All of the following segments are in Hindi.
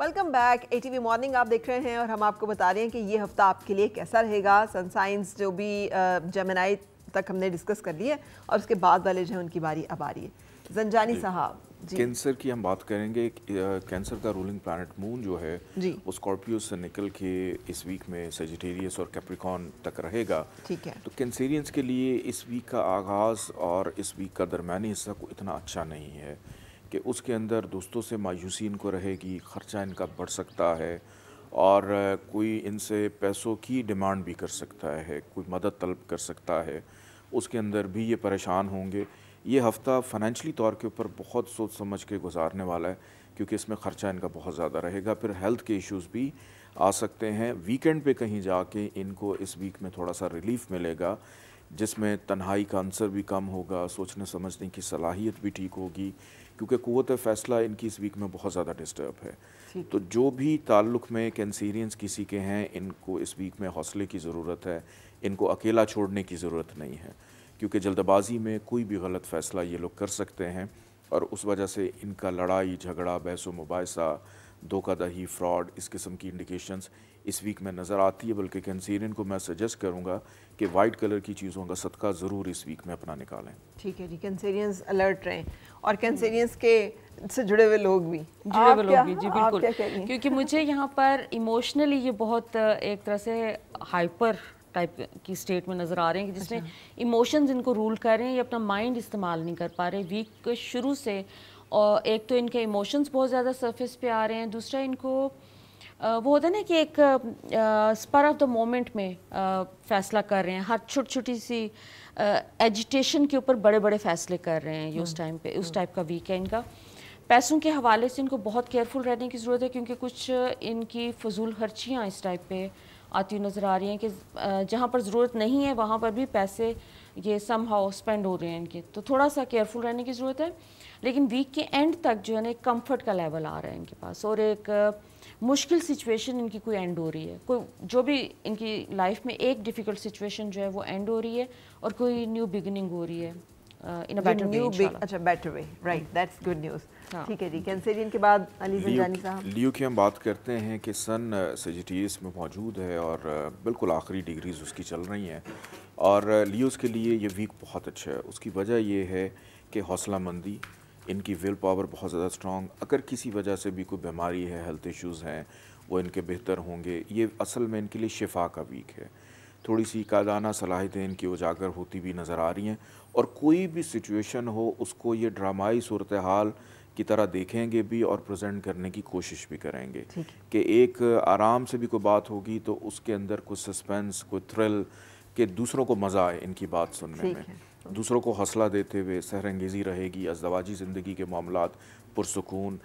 Welcome back at morning आप देख रहे हैं और हम आपको बता रहे हैं कि ये हफ्ता आपके लिए कैसा रहेगा सनसाइंस जो भी जमेनाई तक हमने डिस्कस कर ली है और उसके बाद वाले जो है उनकी बारी अब आ रही है जनजानी साहब कैंसर की हम बात करेंगे कैंसर का रूलिंग प्लानट मून जो है वो स्कॉर्पियो से निकल के इस वीक में सेजिटेरियस और कैप्रिकॉन तक रहेगा ठीक है तो कैंसेरियंस के लिए इस वीक का आगाज़ और इस वीक का दरमियानी हिस्सा को इतना अच्छा नहीं है कि उसके अंदर दोस्तों से मायूसी इनको रहेगी ख़र्चा इनका बढ़ सकता है और कोई इनसे पैसों की डिमांड भी कर सकता है कोई मदद तलब कर सकता है उसके अंदर भी ये परेशान होंगे ये हफ़्ता फाइनेंशली तौर के ऊपर बहुत सोच समझ के गुजारने वाला है क्योंकि इसमें ख़र्चा इनका बहुत ज़्यादा रहेगा फिर हेल्थ के इश्यूज भी आ सकते हैं वीकेंड पे कहीं जाके इनको इस वीक में थोड़ा सा रिलीफ मिलेगा जिसमें तन्हाई का आंसर भी कम होगा सोचने समझने की सलाहियत भी ठीक होगी क्योंकि क़वत फ़ैसला इनकी इस वीक में बहुत ज़्यादा डिस्टर्ब है तो जो भी ताल्लुक़ में कैंसीरियंस किसी के हैं इनको इस वीक में हौसले की ज़रूरत है इनको अकेला छोड़ने की ज़रूरत नहीं है क्योंकि जल्दबाजी में कोई भी गलत फ़ैसला ये लोग कर सकते हैं और उस वजह से इनका लड़ाई झगड़ा बहस मुबासा दही फ्रॉड इस किस्म की इंडिकेशंस इस वीक में नज़र आती है बल्कि कंसीरियन को मैं सजेस्ट करूंगा कि वाइट कलर की चीज़ों का सदका ज़रूर इस वीक में अपना निकालें ठीक है जी कंसीरियंस अलर्ट रहें और कैंसिलियंस के से जुड़े हुए लोग भी जुड़े हुए लोग भी जी बिल्कुल क्योंकि मुझे यहाँ पर इमोशनली ये बहुत एक तरह से हाइपर टाइप की स्टेट में नज़र आ रहे हैं कि जिसमें इमोशंस अच्छा। इनको रूल कर रहे हैं ये अपना माइंड इस्तेमाल नहीं कर पा रहे वीक शुरू से और एक तो इनके इमोशंस बहुत ज़्यादा सरफेस पे आ रहे हैं दूसरा इनको वो होता है ना कि एक स्पर ऑफ द मोमेंट में फ़ैसला कर रहे हैं हर छोटी छोटी सी एजिटेशन के ऊपर बड़े बड़े फैसले कर रहे हैं ये उस टाइम हम्म, पे उस टाइप हम्म। का वीक है इनका पैसों के हवाले से इनको बहुत केयरफुल रहने की ज़रूरत है क्योंकि कुछ इनकी फजूल खर्चियाँ इस टाइप पे आती नज़र आ रही हैं कि जहाँ पर ज़रूरत नहीं है वहाँ पर भी पैसे ये सम हाउ स्पेंड हो रहे हैं इनके तो थोड़ा सा केयरफुल रहने की ज़रूरत है लेकिन वीक के एंड तक जो है ना एक कम्फर्ट का लेवल आ रहा है इनके पास और एक मुश्किल सिचुएशन इनकी कोई एंड हो रही है कोई जो भी इनकी लाइफ में एक डिफ़िकल्ट सिचुएशन जो है वो एंड हो रही है और कोई न्यू बिगनिंग हो रही है इन बेटर न्यू अच्छा better way right that's good news हाँ। ठीक है जी कैंसेरियन के बाद अली जंजानी साहब लियो की हम बात करते हैं कि सन सजिटीस में मौजूद है और बिल्कुल आखिरी डिग्रीज उसकी चल रही हैं और लियोस के लिए ये वीक बहुत अच्छा है उसकी वजह यह है कि हौसला मंदी इनकी विल पावर बहुत ज़्यादा स्ट्रॉन्ग अगर किसी वजह से भी कोई बीमारी है हेल्थ इश्यूज़ हैं वो इनके बेहतर होंगे ये असल में इनके लिए शिफा का वीक है थोड़ी सी कादाना सलाहितें इनकी उजागर होती भी नज़र आ रही हैं और कोई भी सिचुएशन हो उसको ये ड्रामाई सूरत हाल की तरह देखेंगे भी और प्रेजेंट करने की कोशिश भी करेंगे कि एक आराम से भी कोई बात होगी तो उसके अंदर कुछ सस्पेंस कोई थ्रिल के दूसरों को मज़ा आए इनकी बात सुनने में दूसरों को हौसला देते हुए सहरंगेज़ी रहेगी अजदवाजी ज़िंदगी के मामला पुरसकून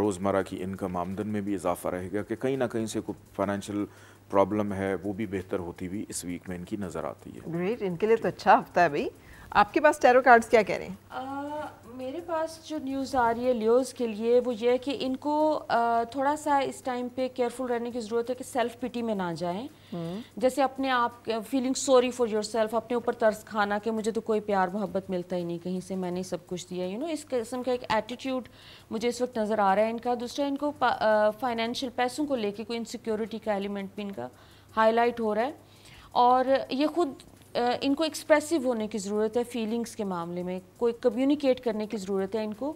रोज़मर्रा की इनकम आमदन में भी इजाफा रहेगा कि कहीं ना कहीं से कोई फाइनेंशियल प्रॉब्लम है वो भी बेहतर होती हुई इस वीक में इनकी नज़र आती है ग्रेट इनके लिए तो अच्छा हफ्ता है भाई आपके पास टैरो कार्ड्स क्या कह रहे हैं मेरे पास जो न्यूज़ आ रही है लियोज़ के लिए वो ये है कि इनको थोड़ा सा इस टाइम पे केयरफुल रहने की ज़रूरत है कि सेल्फ पिटी में ना जाएं हम्म। जैसे अपने आप feeling sorry for yourself अपने ऊपर तर्स खाना कि मुझे तो कोई प्यार मोहब्बत मिलता ही नहीं कहीं से मैंने सब कुछ दिया यू you नो know, इस किस्म का एक एटीट्यूड मुझे इस वक्त नज़र आ रहा है इनका दूसरा इनको फाइनेंशियल पैसों को लेके कोई इनसिक्योरिटी का एलिमेंट भी इनका हाईलाइट हो रहा है और ये खुद इनको एक्सप्रेसिव होने की ज़रूरत है फीलिंग्स के मामले में कोई कम्युनिकेट करने की ज़रूरत है इनको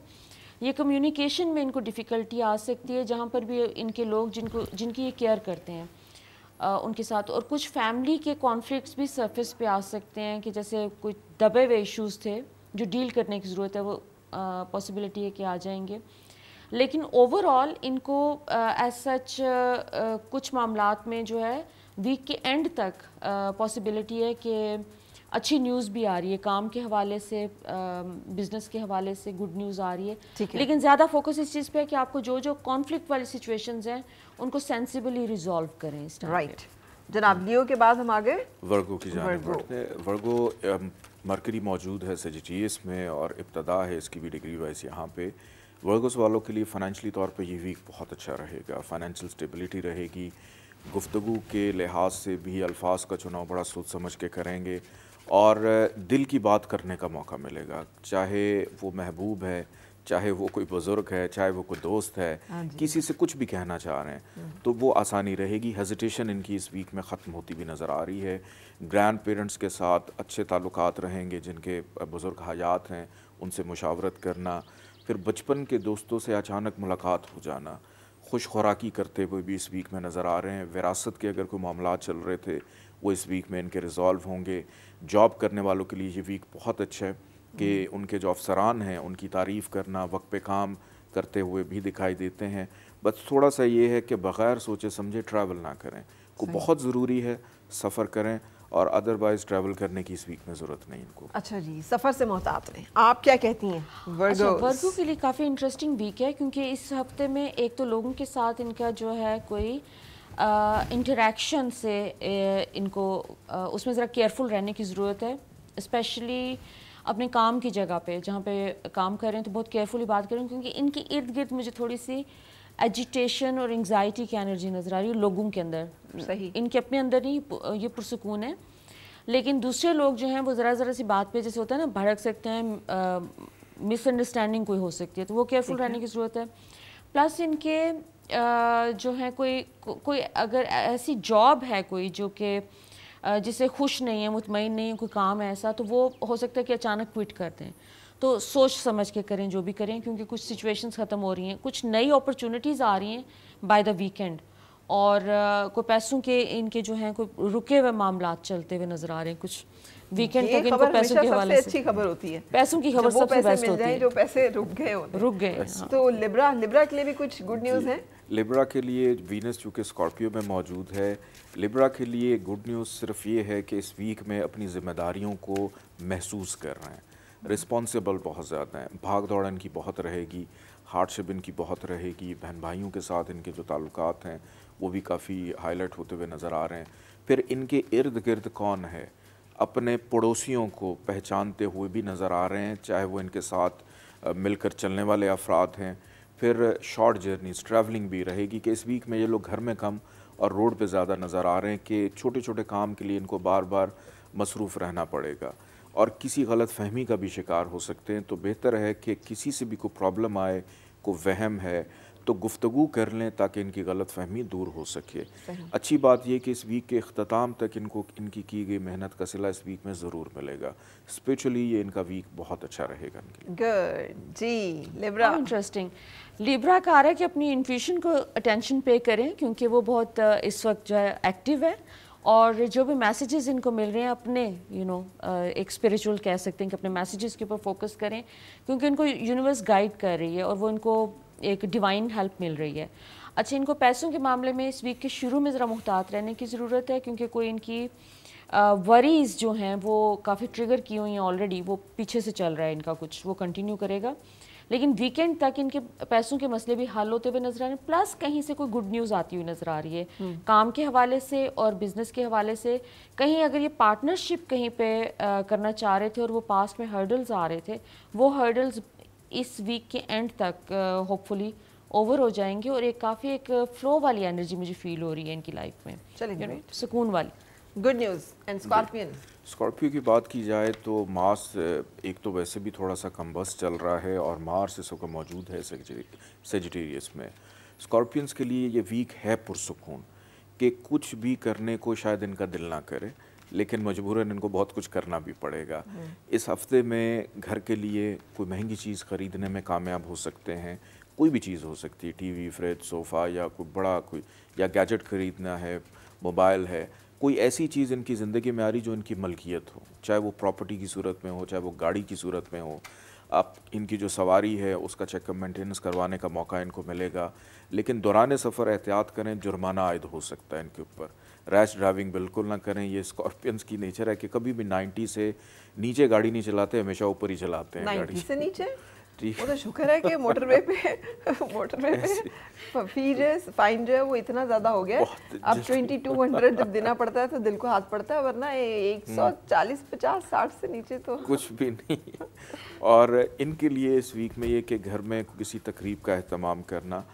ये कम्युनिकेशन में इनको डिफ़िकल्टी आ सकती है जहाँ पर भी इनके लोग जिनको जिनकी ये केयर करते हैं आ, उनके साथ और कुछ फैमिली के कॉन्फ्लिक्ट्स भी सरफेस पे आ सकते हैं कि जैसे कुछ दबे हुए इशूज़ थे जो डील करने की ज़रूरत है वो पॉसिबिलिटी है कि आ जाएंगे लेकिन ओवरऑल इनको एज सच कुछ मामला में जो है वीक के एंड तक पॉसिबिलिटी है कि अच्छी न्यूज़ भी आ रही है काम के हवाले से बिज़नेस के हवाले से गुड न्यूज़ आ रही है लेकिन ज़्यादा फोकस इस चीज़ पे है कि आपको जो जो कॉन्फ्लिक्ट वाली सिचुएशंस हैं उनको सेंसिबली रिजॉल्व करें इस राइट जनाब लियो के बाद हम आगे वर्गो की जाने वर्गो मरकरी मौजूद है सजिटीस में और इब्तदा है इसकी भी डिग्री वाइज यहाँ पे वर्गोस वालों के लिए फ़ाइनेंशली तौर पे ये वीक बहुत अच्छा रहेगा फाइनेंशियल स्टेबिलिटी रहेगी गुफ्तु के लिहाज से भी अल्फाज का चुनाव बड़ा सोच समझ के करेंगे और दिल की बात करने का मौका मिलेगा चाहे वो महबूब है चाहे वो कोई बुज़ुर्ग है चाहे वो कोई दोस्त है हाँ किसी से कुछ भी कहना चाह रहे हैं हम्म। तो वो आसानी रहेगी हेजिटेशन इनकी इस वीक में ख़त्म होती हुई नज़र आ रही है ग्रैंड पेरेंट्स के साथ अच्छे ताल्लुक रहेंगे जिनके बुज़ुर्ग हयात हैं उनसे मुशावरत करना फिर बचपन के दोस्तों से अचानक मुलाकात हो जाना खुश खुराकी करते हुए भी इस वीक में नज़र आ रहे हैं विरासत के अगर कोई मामला चल रहे थे वो इस वीक में इनके रिजॉल्व होंगे जॉब करने वालों के लिए ये वीक बहुत अच्छा है कि हम्म। उनके जो अफसरान हैं उनकी तारीफ़ करना वक्त पे काम करते हुए भी दिखाई देते हैं बस थोड़ा सा ये है कि बग़ैर सोचे समझे ट्रैवल ना करें को बहुत ज़रूरी है सफ़र करें और अदरवाइज ट्रैवल करने की इस वीक में ज़रूरत नहीं इनको अच्छा जी सफ़र से मोहतात रहे आप क्या कहती हैं वर्गो अच्छा, वर्गो के लिए काफ़ी इंटरेस्टिंग वीक है क्योंकि इस हफ्ते में एक तो लोगों के साथ इनका जो है कोई इंटरेक्शन से ए, इनको आ, उसमें ज़रा केयरफुल रहने की ज़रूरत है स्पेशली अपने काम की जगह पे जहाँ पे काम कर रहे हैं तो बहुत केयरफुली बात करें क्योंकि इनके इर्द गिर्द मुझे थोड़ी सी एजिटेशन और एंगजाइटी की एनर्जी नज़र आ रही है लोगों के अंदर सही इनके अपने अंदर नहीं ये पुरसकून है लेकिन दूसरे लोग जो हैं वो ज़रा ज़रा सी बात पे जैसे होता है ना भड़क सकते हैं मिसअंडरस्टैंडिंग कोई हो सकती है तो वो केयरफुल रहने की ज़रूरत है प्लस इनके आ, जो है कोई को, कोई अगर ऐसी जॉब है कोई जो कि जिसे खुश नहीं है मुतमिन नहीं है कोई काम है ऐसा तो वो हो सकता है कि अचानक क्विट कर दें तो सोच समझ के करें जो भी करें क्योंकि कुछ सिचुएशंस ख़त्म हो रही हैं कुछ नई अपॉर्चुनिटीज़ आ रही हैं बाय द वीकेंड और कोई पैसों के इनके जो हैं कोई रुके हुए मामला चलते हुए नजर आ रहे हैं कुछ वीकेंड तक इनको पैसों के हवाले से अच्छी खबर होती है पैसों की खबर सबसे बेस्ट होती है जो पैसे रुक गए होते रुक गए हाँ। तो लिब्रा लिब्रा के लिए भी कुछ गुड न्यूज़ है लिब्रा के लिए वीनस चूँकि स्कॉर्पियो में मौजूद है लिब्रा के लिए गुड न्यूज़ सिर्फ ये है कि इस वीक में अपनी जिम्मेदारियों को महसूस कर रहे हैं रिस्पॉन्सिबल बहुत ज़्यादा हैं भाग दौड़ इनकी बहुत रहेगी हार्डशिप इनकी बहुत रहेगी बहन भाइयों के साथ इनके जो ताल्लुकात हैं वो भी काफ़ी हाईलाइट होते हुए नज़र आ रहे हैं फिर इनके इर्द गिर्द कौन है अपने पड़ोसियों को पहचानते हुए भी नज़र आ रहे हैं चाहे वो इनके साथ मिलकर चलने वाले अफराद हैं फिर शॉर्ट जर्नीज ट्रैवलिंग भी रहेगी कि इस वीक में ये लोग घर में कम और रोड पे ज़्यादा नज़र आ रहे हैं कि छोटे छोटे काम के लिए इनको बार बार मसरूफ़ रहना पड़ेगा और किसी गलत फहमी का भी शिकार हो सकते हैं तो बेहतर है कि किसी से भी कोई प्रॉब्लम आए को वहम है तो गुफ्तु कर लें ताकि इनकी गलत फहमी दूर हो सके अच्छी बात यह कि इस वीक के अख्ताम तक इनको इनकी की गई मेहनत का सिला इस वीक में ज़रूर मिलेगा स्पेशली ये इनका वीक बहुत अच्छा रहेगा इनके गुड जी लिब्रा इंटरेस्टिंग लिब्रा कह रहा है कि अपनी इंट्यूशन को अटेंशन पे करें क्योंकि वो बहुत इस वक्त जो है एक्टिव है और जो भी मैसेजेस इनको मिल रहे हैं अपने यू you नो know, एक स्पिरिचुअल कह सकते हैं कि अपने मैसेजेस के ऊपर फोकस करें क्योंकि इनको यूनिवर्स गाइड कर रही है और वो इनको एक डिवाइन हेल्प मिल रही है अच्छा इनको पैसों के मामले में इस वीक के शुरू में ज़रा मुहतात रहने की ज़रूरत है क्योंकि कोई इनकी वरीज़ जो हैं वो काफ़ी ट्रिगर की हुई हैं ऑलरेडी वो पीछे से चल रहा है इनका कुछ वो कंटिन्यू करेगा लेकिन वीकेंड तक इनके पैसों के मसले भी हल होते हुए नजर आ रहे हैं प्लस कहीं से कोई गुड न्यूज़ आती हुई नजर आ रही है हम्म। काम के हवाले से और बिजनेस के हवाले से कहीं अगर ये पार्टनरशिप कहीं पे आ, करना चाह रहे थे और वो पास में हर्डल्स आ रहे थे वो हर्डल्स इस वीक के एंड तक होपफुली ओवर हो जाएंगे और एक काफ़ी एक फ्लो वाली एनर्जी मुझे फील हो रही है इनकी लाइफ में चलिए सुकून वाली good news and scorpion Scorpio की बात की जाए तो मार्स एक तो वैसे भी थोड़ा सा कम बस चल रहा है और मार्स इस वक्त मौजूद है सेजिटेरियस में स्कॉर्पियंस के लिए ये वीक है पुरसकून कि कुछ भी करने को शायद इनका दिल ना करे लेकिन मजबूरन इनको बहुत कुछ करना भी पड़ेगा हम्म। इस हफ्ते में घर के लिए कोई महंगी चीज़ ख़रीदने में कामयाब हो सकते हैं कोई भी चीज़ हो सकती है टीवी फ्रिज सोफ़ा या कोई बड़ा कोई या गैजेट ख़रीदना है मोबाइल है कोई ऐसी चीज़ इनकी ज़िंदगी में आ रही जो इनकी मलकियत हो चाहे वो प्रॉपर्टी की सूरत में हो चाहे वो गाड़ी की सूरत में हो आप इनकी जो सवारी है उसका चेकअप मेंटेनेंस करवाने का मौका इनको मिलेगा लेकिन दौरान सफ़र एहतियात करें जुर्माना आयद हो सकता है इनके ऊपर रैश ड्राइविंग बिल्कुल ना करें ये स्कॉर्पियंस की नेचर है कि कभी भी 90 से नीचे गाड़ी नहीं चलाते हमेशा ऊपर ही चलाते हैं गाड़ी से नीचे वो तो शुक्र है कि मोटरवे पे मोटरवे पे फी है फाइन जो है वो इतना ज़्यादा हो गया अब ट्वेंटी टू हंड्रेड जब देना पड़ता है तो दिल को हाथ पड़ता है वरना एक सौ चालीस पचास साठ से नीचे तो कुछ भी नहीं और इनके लिए इस वीक में ये कि घर में किसी तकरीब का अहतमाम करना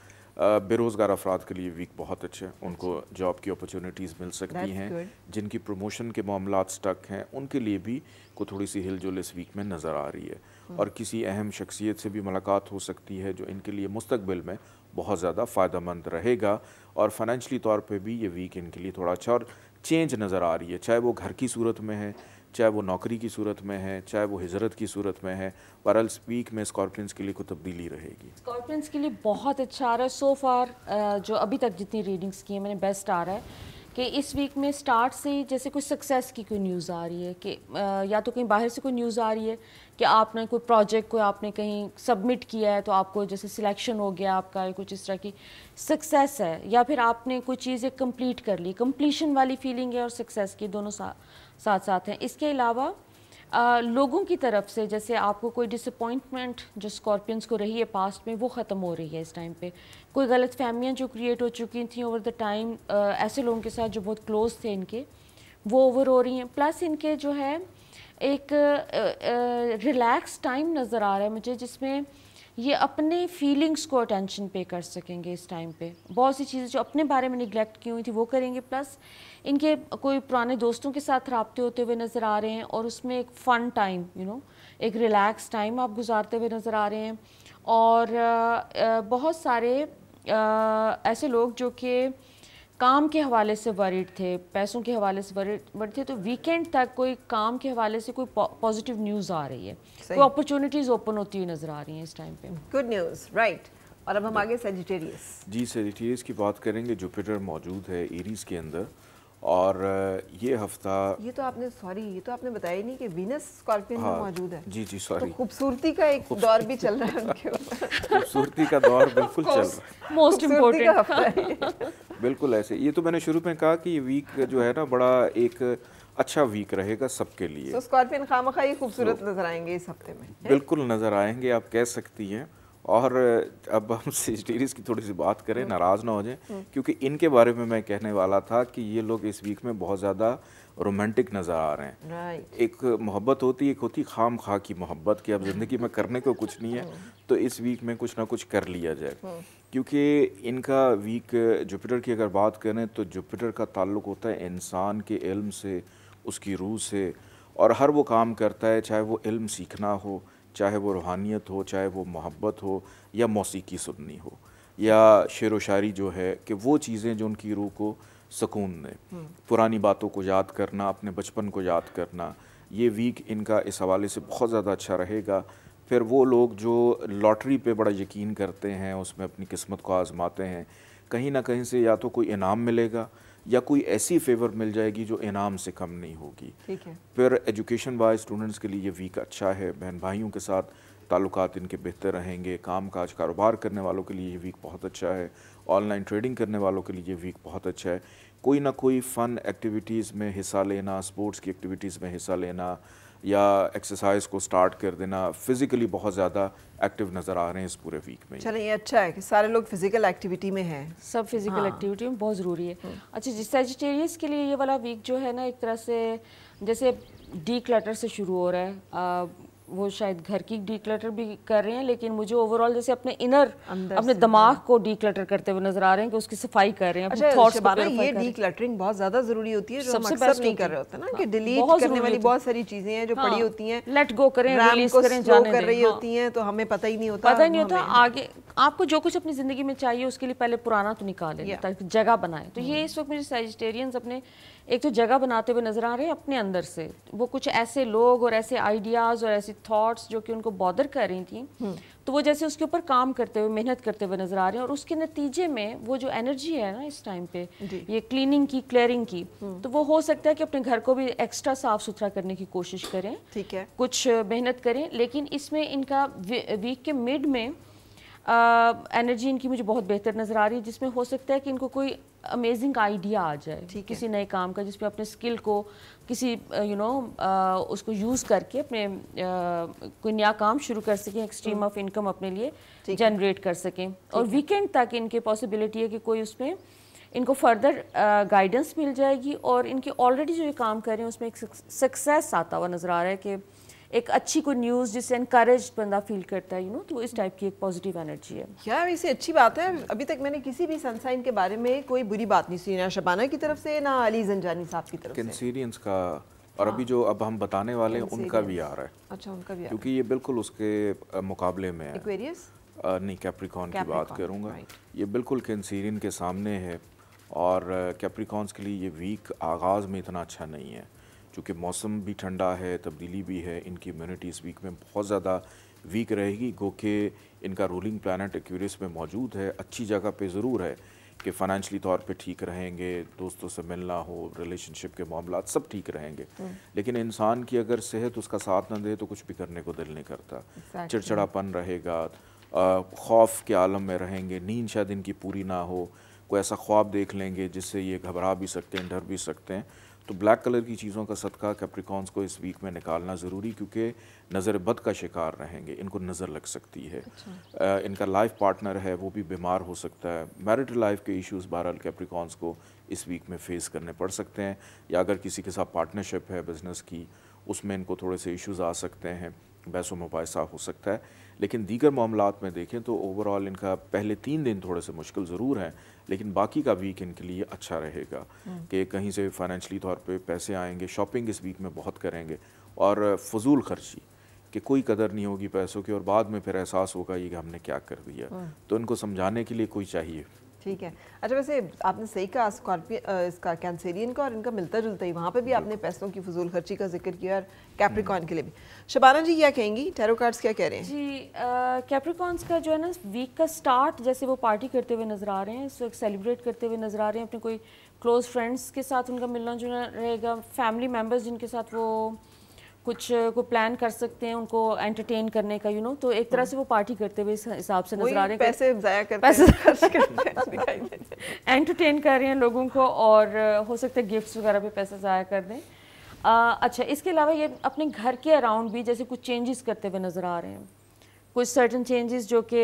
बेरोज़गार अफराद के लिए वीक बहुत अच्छे हैं उनको जॉब की अपॉर्चुनिटीज़ मिल सकती हैं जिनकी प्रमोशन के मामला स्टक हैं उनके लिए भी को थोड़ी सी हिलजुल इस वीक में नज़र आ रही है हम्म। और किसी अहम शख्सियत से भी मुलाकात हो सकती है जो इनके लिए मुस्तबिल में बहुत ज़्यादा फ़ायदा मंद रहेगा और फाइनेंशली तौर पर भी ये वीक इनके लिए थोड़ा अच्छा और चेंज नज़र आ रही है चाहे वो घर की सूरत में है चाहे वो नौकरी की सूरत में है चाहे वो हिजरत की सूरत में है बहरहाल वीक में स्कॉर्पियंस के लिए कोई तब्दीली रहेगी स्कॉर्पियंस के लिए बहुत अच्छा आ रहा है सो फार जो अभी तक जितनी रीडिंग्स की हैं मैंने बेस्ट आ रहा है कि इस वीक में स्टार्ट से जैसे कोई सक्सेस की कोई न्यूज़ आ रही है कि या तो कहीं बाहर से कोई न्यूज़ आ रही है कि आपने कोई प्रोजेक्ट को आपने कहीं सबमिट किया है तो आपको जैसे सिलेक्शन हो गया आपका कुछ इस तरह की सक्सेस है या फिर आपने कोई चीज़ें कंप्लीट कर ली कंप्लीशन वाली फीलिंग है और सक्सेस की दोनों सा, साथ साथ हैं इसके अलावा आ, लोगों की तरफ से जैसे आपको कोई डिसअपॉइंटमेंट जो स्कॉर्पियंस को रही है पास्ट में वो ख़त्म हो रही है इस टाइम पे कोई गलत फहमियाँ जो क्रिएट हो चुकी थी ओवर द टाइम ऐसे लोगों के साथ जो बहुत क्लोज थे इनके वो ओवर हो रही हैं प्लस इनके जो है एक रिलैक्स टाइम नज़र आ रहा है मुझे जिसमें ये अपने फीलिंग्स को अटेंशन पे कर सकेंगे इस टाइम पे बहुत सी चीज़ें जो अपने बारे में निगलेक्ट की हुई थी वो करेंगे प्लस इनके कोई पुराने दोस्तों के साथ रबते होते हुए नज़र आ रहे हैं और उसमें एक फ़न टाइम यू नो एक रिलैक्स टाइम आप गुजारते हुए नज़र आ रहे हैं और बहुत सारे ऐसे लोग जो कि काम के हवाले से वरीड थे पैसों के हवाले से वरीड थे तो वीकेंड तक कोई काम के हवाले से कोई पॉजिटिव न्यूज़ आ रही है कोई अपॉर्चुनिटीज़ ओपन होती हुई नज़र आ रही हैं इस टाइम पे गुड न्यूज़ राइट और अब हम आगे सेजिटेरियस जी सेजिटेरियस की बात करेंगे जुपिटर मौजूद है एरीज के अंदर और ये हफ्ता ये तो आपने सॉरी ये तो आपने बताया नहीं कि वीनस स्कॉर्पियन हाँ, मौजूद है जी जी सॉरी तो खूबसूरती का एक दौर भी चल रहा है उनके खूबसूरती का दौर बिल्कुल चल रहा है मोस्ट इम्पोर्टेंट बिल्कुल ऐसे ये तो मैंने शुरू में कहा कि ये वीक जो है ना बड़ा एक अच्छा वीक रहेगा सबके लिए so, स्कॉर्पियन खामखा ही खूबसूरत नजर आएंगे इस हफ्ते में बिल्कुल नजर आएंगे आप कह सकती हैं और अब हम सीरीज की थोड़ी सी बात करें हम्म। नाराज़ ना हो जाए हम्म। क्योंकि इनके बारे में मैं कहने वाला था कि ये लोग इस वीक में बहुत ज़्यादा रोमांटिक नज़र आ रहे हैं एक मोहब्बत होती एक होती खाम खा की मोहब्बत कि अब ज़िंदगी में करने को कुछ नहीं है हम्म। तो इस वीक में कुछ ना कुछ कर लिया जाए क्योंकि इनका वीक जुपिटर की अगर बात करें तो जुपिटर का ताल्लुक होता है इंसान के इल्म से उसकी रूह से और हर वो काम करता है चाहे वो इल्म सीखना हो चाहे वो रूहानियत हो चाहे वो मोहब्बत हो या मौसीकी सुननी हो या शेर व शायरी जो है कि वो चीज़ें जो उनकी रूह को सुकून दें हम्म। पुरानी बातों को याद करना अपने बचपन को याद करना ये वीक इनका इस हवाले से बहुत ज़्यादा अच्छा रहेगा फिर वो लोग जो लॉटरी पे बड़ा यकीन करते हैं उसमें अपनी किस्मत को आज़माते हैं कहीं ना कहीं से या तो कोई इनाम मिलेगा या कोई ऐसी फेवर मिल जाएगी जो इनाम से कम नहीं होगी ठीक है फिर एजुकेशन वाइज स्टूडेंट्स के लिए ये वीक अच्छा है बहन भाइयों के साथ ताल्लुक इनके बेहतर रहेंगे काम काज कारोबार करने वालों के लिए ये वीक बहुत अच्छा है ऑनलाइन ट्रेडिंग करने वालों के लिए ये वीक बहुत अच्छा है कोई ना कोई फ़न एक्टिविटीज़ में हिस्सा लेना स्पोर्ट्स की एक्टिविटीज़ में हिस्सा लेना या एक्सरसाइज को स्टार्ट कर देना फिजिकली बहुत ज़्यादा एक्टिव नज़र आ रहे हैं इस पूरे वीक में चलें ये अच्छा है कि सारे लोग फिजिकल एक्टिविटी में हैं सब फिजिकल हाँ। एक्टिविटी में बहुत ज़रूरी है हम्म। अच्छा जिस सेजिटेरियस के लिए ये वाला वीक जो है ना एक तरह से जैसे डी क्लटर से शुरू हो रहा है वो शायद घर की डिक्लटर भी कर रहे हैं लेकिन मुझे ओवरऑल जैसे अपने इनर अपने दिमाग तो- को डिक्लटर करते हुए नजर आ रहे हैं कि उसकी सफाई कर रहे हैं अपने थॉट्स अच्छा, को ये डिक्लटरिंग बहुत ज्यादा जरूरी होती है जो सबसे बेस्ट नहीं कर रहे होते ना हाँ, कि डिलीट करने वाली बहुत सारी चीजें हैं जो पड़ी हाँ, होती हैं लेट गो करें रिलीज करें जाने कर रही हाँ। होती हैं तो हमें पता ही नहीं होता पता नहीं होता आगे आपको जो कुछ अपनी जिंदगी में चाहिए उसके लिए पहले पुराना तो निकाले ताकि जगह बनाए तो ये हम्म। इस वक्त मुझे सेजिटेरियंस अपने एक तो जगह बनाते हुए नज़र आ रहे हैं अपने अंदर से वो कुछ ऐसे लोग और ऐसे आइडियाज़ और ऐसे थॉट्स जो कि उनको बॉदर कर रही थी हम्म। तो वो जैसे उसके ऊपर काम करते हुए मेहनत करते हुए नज़र आ रहे हैं और उसके नतीजे में वो जो एनर्जी है ना इस टाइम पे ये क्लीनिंग की क्लियरिंग की हम्म। तो वो हो सकता है कि अपने घर को भी एक्स्ट्रा साफ सुथरा करने की कोशिश करें ठीक है कुछ मेहनत करें लेकिन इसमें इनका वीक के मिड में एनर्जी इनकी मुझे बहुत बेहतर नज़र आ रही है जिसमें हो सकता है कि इनको कोई अमेजिंग आइडिया आ जाए किसी नए काम का जिसमें अपने स्किल को किसी यू नो उसको यूज़ करके अपने कोई नया काम शुरू कर सकें एक्सट्रीम ऑफ इनकम अपने लिए जनरेट कर सकें और वीकेंड तक इनके पॉसिबिलिटी है कि कोई उसमें इनको फर्दर गाइडेंस मिल जाएगी और इनके ऑलरेडी जो ये काम कर रहे हैं उसमें एक सक्सेस आता हुआ नज़र आ रहा है कि एक अच्छी कोई न्यूज़ जिससे इनकरेज बंदा फील करता है यू नो तो इस टाइप की एक पॉजिटिव एनर्जी है यार इसे अच्छी बात है अभी तक मैंने किसी भी सनसाइन के बारे में कोई बुरी बात नहीं सुनी ना शबाना की तरफ से ना अली जंजानी साहब की तरफ से का और अभी हाँ। जो अब हम बताने वाले हैं उनका भी आ रहा है अच्छा उनका भी क्योंकि ये बिल्कुल उसके मुकाबले में है नहीं कैप्रिकॉन की बात करूँगा ये बिल्कुल कैंसीरियन के सामने है और कैप्रिकॉन्स के लिए ये वीक आगाज़ में इतना अच्छा नहीं है चूँकि मौसम भी ठंडा है तब्दीली भी है इनकी इम्यूनिटी इस वीक में बहुत ज़्यादा वीक रहेगी गो के इनका रूलिंग प्लानट एक्यूरियस में मौजूद है अच्छी जगह पे ज़रूर है कि फाइनेंशली तौर पे ठीक रहेंगे दोस्तों से मिलना हो रिलेशनशिप के मामला सब ठीक रहेंगे हम्म। लेकिन इंसान की अगर सेहत उसका साथ ना दे तो कुछ भी करने को दिल नहीं करता exactly. चिड़चिड़ापन रहेगा खौफ के आलम में रहेंगे नींद शायद इनकी पूरी ना हो कोई ऐसा ख्वाब देख लेंगे जिससे ये घबरा भी सकते हैं डर भी सकते हैं तो ब्लैक कलर की चीज़ों का सदका कैप्रिकॉन्स को इस वीक में निकालना ज़रूरी क्योंकि नज़र बद का शिकार रहेंगे इनको नज़र लग सकती है अच्छा। आ, इनका लाइफ पार्टनर है वो भी बीमार हो सकता है मैरिटल लाइफ के इश्यूज बहरहाल कैप्रिकॉन्स को इस वीक में फेस करने पड़ सकते हैं या अगर किसी के साथ पार्टनरशिप है बिज़नेस की उसमें इनको थोड़े से इश्यूज आ सकते हैं बहस मुबासा हो सकता है लेकिन दीगर मामला में देखें तो ओवरऑल इनका पहले तीन दिन थोड़े से मुश्किल ज़रूर हैं लेकिन बाकी का वीक इनके लिए अच्छा रहेगा हम्म। कि कहीं से फाइनेंशली तौर पे पैसे आएंगे शॉपिंग इस वीक में बहुत करेंगे और फजूल खर्ची कि कोई कदर नहीं होगी पैसों की और बाद में फिर एहसास होगा ये कि हमने क्या कर दिया हम्म। तो इनको समझाने के लिए कोई चाहिए ठीक है अच्छा वैसे आपने सही कहा स्कॉर्पियो इसका कैंसेरियन का और इनका मिलता जुलता ही वहाँ पे भी आपने पैसों की फजूल खर्ची का जिक्र किया और कैप्रिकॉन हम्म। के लिए भी शबाना जी क्या कहेंगी टैरो कार्ड्स क्या कह रहे हैं जी कैप्रिकॉन्स का जो है ना वीक का स्टार्ट जैसे वो पार्टी करते हुए नजर आ रहे हैं इस वक्त सेलिब्रेट करते हुए नजर आ रहे हैं अपने कोई क्लोज फ्रेंड्स के साथ उनका मिलना जुलना रहेगा फैमिली मेम्बर्स जिनके साथ वो कुछ को प्लान कर सकते हैं उनको एंटरटेन करने का यू you नो know, तो एक तरह से वो पार्टी करते हुए इस हिसाब से नजर आ रहे हैं पैसे करते पैसे एंटरटेन कर रहे हैं लोगों को और हो सकता है गिफ्ट्स वगैरह पे पैसे ज़ाया कर दें अच्छा इसके अलावा ये अपने घर के अराउंड भी जैसे कुछ चेंजेस करते हुए नज़र आ रहे हैं कुछ सर्टन चेंजेस जो कि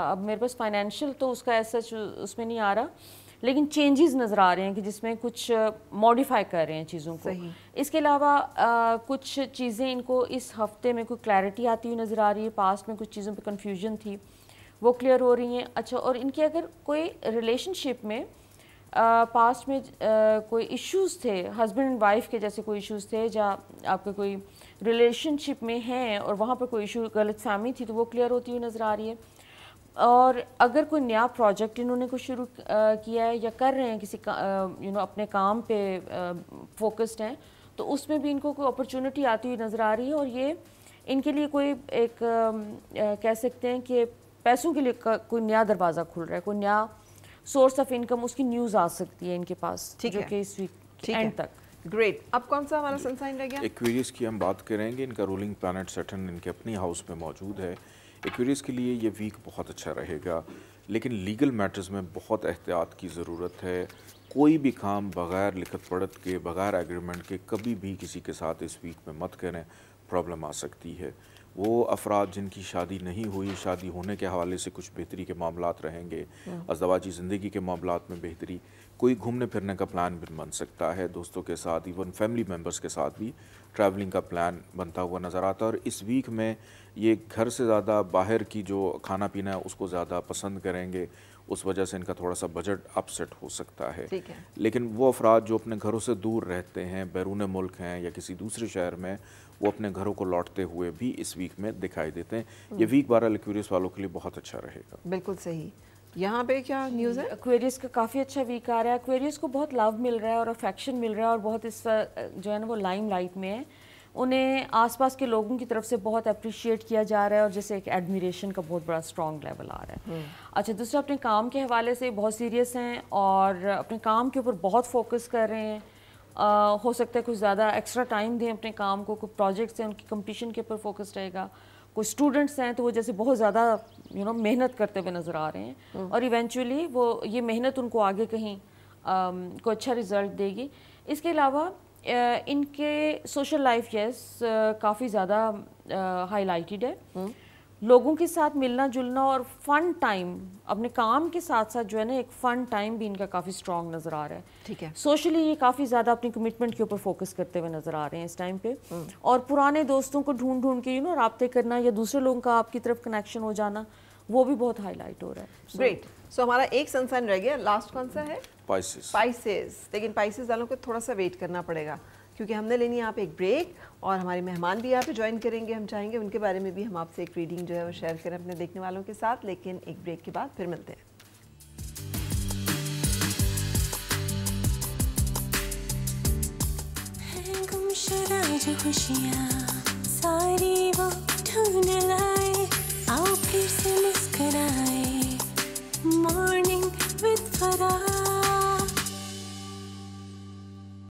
अब मेरे पास फाइनेंशियल तो उसका ऐसा उसमें नहीं आ रहा लेकिन चेंजेस नज़र आ रहे हैं कि जिसमें कुछ मॉडिफाई कर रहे हैं चीज़ों को इसके अलावा कुछ चीज़ें इनको इस हफ्ते में कोई क्लैरिटी आती हुई नज़र आ रही है पास्ट में कुछ चीज़ों पर कन्फ्यूजन थी वो क्लियर हो रही हैं अच्छा और इनकी अगर कोई रिलेशनशिप में पास्ट में आ, कोई इश्यूज थे हस्बैंड एंड वाइफ के जैसे कोई इश्यूज थे या आपके कोई रिलेशनशिप में हैं और वहाँ पर कोई इशू गलत फहमी थी तो वो क्लियर होती हुई नज़र आ रही है और अगर कोई नया प्रोजेक्ट इन्होंने कुछ शुरू किया है या कर रहे हैं किसी यू नो अपने काम पे फोकस्ड हैं तो उसमें भी इनको कोई अपॉर्चुनिटी आती हुई नज़र आ रही है और ये इनके लिए कोई एक कह सकते हैं कि पैसों के लिए कोई नया दरवाज़ा खुल रहा है कोई नया सोर्स ऑफ इनकम उसकी न्यूज़ आ सकती है इनके पास ठीक है इस वीक एंड तक ग्रेट अब कौन सा हमारा सनसाइन रह गया एक्वेरियस की हम बात करेंगे इनका रूलिंग प्लानट सेटन इनके अपनी हाउस में मौजूद है एक्यूरीज के लिए ये वीक बहुत अच्छा रहेगा लेकिन लीगल मैटर्स में बहुत एहतियात की ज़रूरत है कोई भी काम बग़ैर लिखत पढ़त के बग़ैर एग्रीमेंट के कभी भी किसी के साथ इस वीक में मत करें प्रॉब्लम आ सकती है वो अफराद जिनकी शादी नहीं हुई शादी होने के हवाले से कुछ बेहतरी के मामला रहेंगे हाँ। अजदवाजी ज़िंदगी के मामला में बेहतरी कोई घूमने फिरने का प्लान भी बन सकता है दोस्तों के साथ इवन फैमिली मेम्बर्स के साथ भी ट्रैवलिंग का प्लान बनता हुआ नज़र आता है और इस वीक में ये घर से ज़्यादा बाहर की जो खाना पीना है उसको ज़्यादा पसंद करेंगे उस वजह से इनका थोड़ा सा बजट अपसेट हो सकता है, है। लेकिन वो अफराद जो अपने घरों से दूर रहते हैं बैरून मुल्क हैं या किसी दूसरे शहर में वो अपने घरों को लौटते हुए भी इस वीक में दिखाई देते हैं ये वीक हम्म। बारह लक्यूरियस वालों के लिए बहुत अच्छा रहेगा बिल्कुल सही यहाँ पे क्या न्यूज़ है एक्वेरियस का काफ़ी अच्छा वीक आ रहा है एक्वेरियस को बहुत लव मिल रहा है और अफेक्शन मिल रहा है और बहुत इस जो है ना वो लाइम लाइट में है उन्हें आसपास के लोगों की तरफ से बहुत अप्रिशिएट किया जा रहा है और जैसे एक एडमिरेशन का बहुत बड़ा स्ट्रॉन्ग लेवल आ रहा है हम्म। अच्छा दूसरा अपने काम के हवाले से बहुत सीरियस हैं और अपने काम के ऊपर बहुत फोकस कर रहे हैं आ, हो सकता है कुछ ज़्यादा एक्स्ट्रा टाइम दें अपने काम को कुछ प्रोजेक्ट्स हैं उनकी कंपटीशन के ऊपर फोकस रहेगा कोई स्टूडेंट्स हैं तो वो जैसे बहुत ज़्यादा यू नो मेहनत करते हुए नज़र आ रहे हैं हम्म। और इवेंचुअली वो ये मेहनत उनको आगे कहीं um, को अच्छा रिज़ल्ट देगी इसके अलावा uh, इनके सोशल लाइफ यस काफ़ी ज़्यादा हाईलाइटेड uh, है हम्म। लोगों के साथ मिलना जुलना और फन टाइम अपने काम के साथ साथ जो है ना एक फ़न टाइम भी इनका काफ़ी स्ट्रॉन्ग नज़र आ रहा है ठीक है सोशली ये काफ़ी ज़्यादा अपनी कमिटमेंट के ऊपर फोकस करते हुए नज़र आ रहे हैं इस टाइम पे हम्म। और पुराने दोस्तों को ढूंढ ढूंढ के यू नो रबते करना या दूसरे लोगों का आपकी तरफ कनेक्शन हो जाना वो भी बहुत हाईलाइट हो रहा है ग्रेट सो so, so, हमारा एक सनसाइन रह गया लास्ट कौन सा है पाइसेस पाइसेस लेकिन पाइसेस वालों को थोड़ा सा वेट करना पड़ेगा क्योंकि हमने लेनी है आप एक ब्रेक और हमारे मेहमान भी यहाँ पे ज्वाइन करेंगे हम चाहेंगे उनके बारे में भी हम आपसे एक रीडिंग जो है वो शेयर करें अपने देखने वालों के साथ लेकिन एक ब्रेक के बाद फिर मिलते हैं सारी वो ढूंढ लाए आओ फिर से मुस्कराए मॉर्निंग विद फराए